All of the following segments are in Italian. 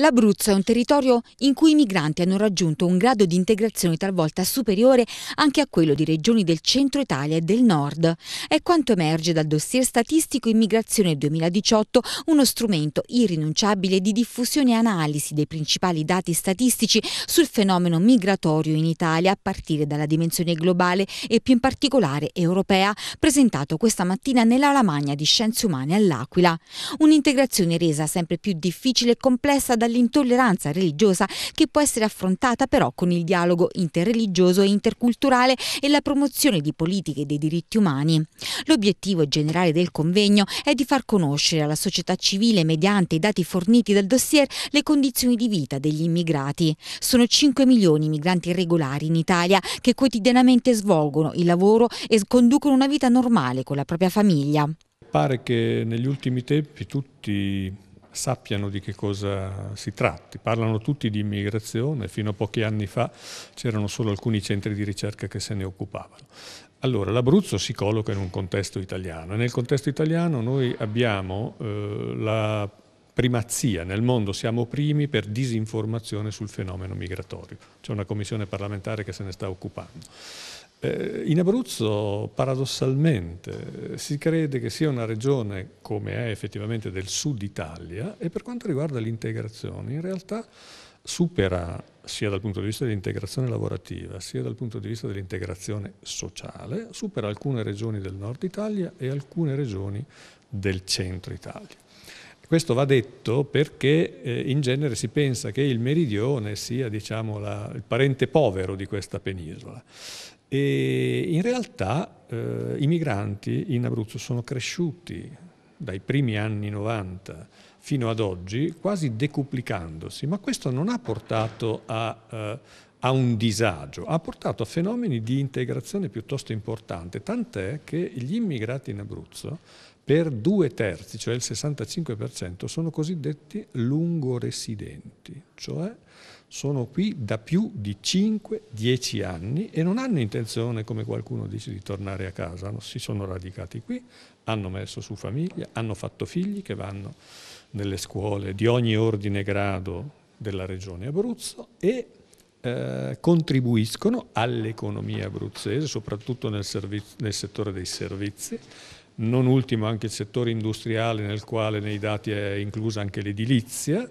L'Abruzzo è un territorio in cui i migranti hanno raggiunto un grado di integrazione talvolta superiore anche a quello di regioni del centro Italia e del nord. È quanto emerge dal dossier statistico Immigrazione 2018, uno strumento irrinunciabile di diffusione e analisi dei principali dati statistici sul fenomeno migratorio in Italia a partire dalla dimensione globale e più in particolare europea, presentato questa mattina nella Lamagna di Scienze Umane all'Aquila. Un'integrazione resa sempre più difficile e complessa da dall'intolleranza religiosa che può essere affrontata però con il dialogo interreligioso e interculturale e la promozione di politiche dei diritti umani. L'obiettivo generale del convegno è di far conoscere alla società civile mediante i dati forniti dal dossier le condizioni di vita degli immigrati. Sono 5 milioni i migranti irregolari in Italia che quotidianamente svolgono il lavoro e conducono una vita normale con la propria famiglia. Pare che negli ultimi tempi tutti sappiano di che cosa si tratti. Parlano tutti di immigrazione, fino a pochi anni fa c'erano solo alcuni centri di ricerca che se ne occupavano. Allora, l'Abruzzo si colloca in un contesto italiano e nel contesto italiano noi abbiamo eh, la primazia, nel mondo siamo primi per disinformazione sul fenomeno migratorio. C'è una commissione parlamentare che se ne sta occupando. Eh, in Abruzzo paradossalmente eh, si crede che sia una regione come è effettivamente del sud Italia e per quanto riguarda l'integrazione in realtà supera sia dal punto di vista dell'integrazione lavorativa sia dal punto di vista dell'integrazione sociale, supera alcune regioni del nord Italia e alcune regioni del centro Italia. Questo va detto perché eh, in genere si pensa che il meridione sia diciamo, la, il parente povero di questa penisola. E in realtà eh, i migranti in Abruzzo sono cresciuti dai primi anni 90 fino ad oggi quasi decuplicandosi, ma questo non ha portato a, eh, a un disagio, ha portato a fenomeni di integrazione piuttosto importante, tant'è che gli immigrati in Abruzzo per due terzi, cioè il 65%, sono cosiddetti lungoresidenti faccio, eh, sono qui da più di 5-10 anni e non hanno intenzione, come qualcuno dice, di tornare a casa, no? si sono radicati qui, hanno messo su famiglia, hanno fatto figli che vanno nelle scuole di ogni ordine e grado della regione Abruzzo e eh, contribuiscono all'economia abruzzese, soprattutto nel, nel settore dei servizi, non ultimo anche il settore industriale nel quale nei dati è inclusa anche l'edilizia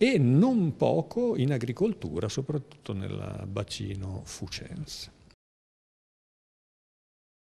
e non poco in agricoltura, soprattutto nel bacino fucense.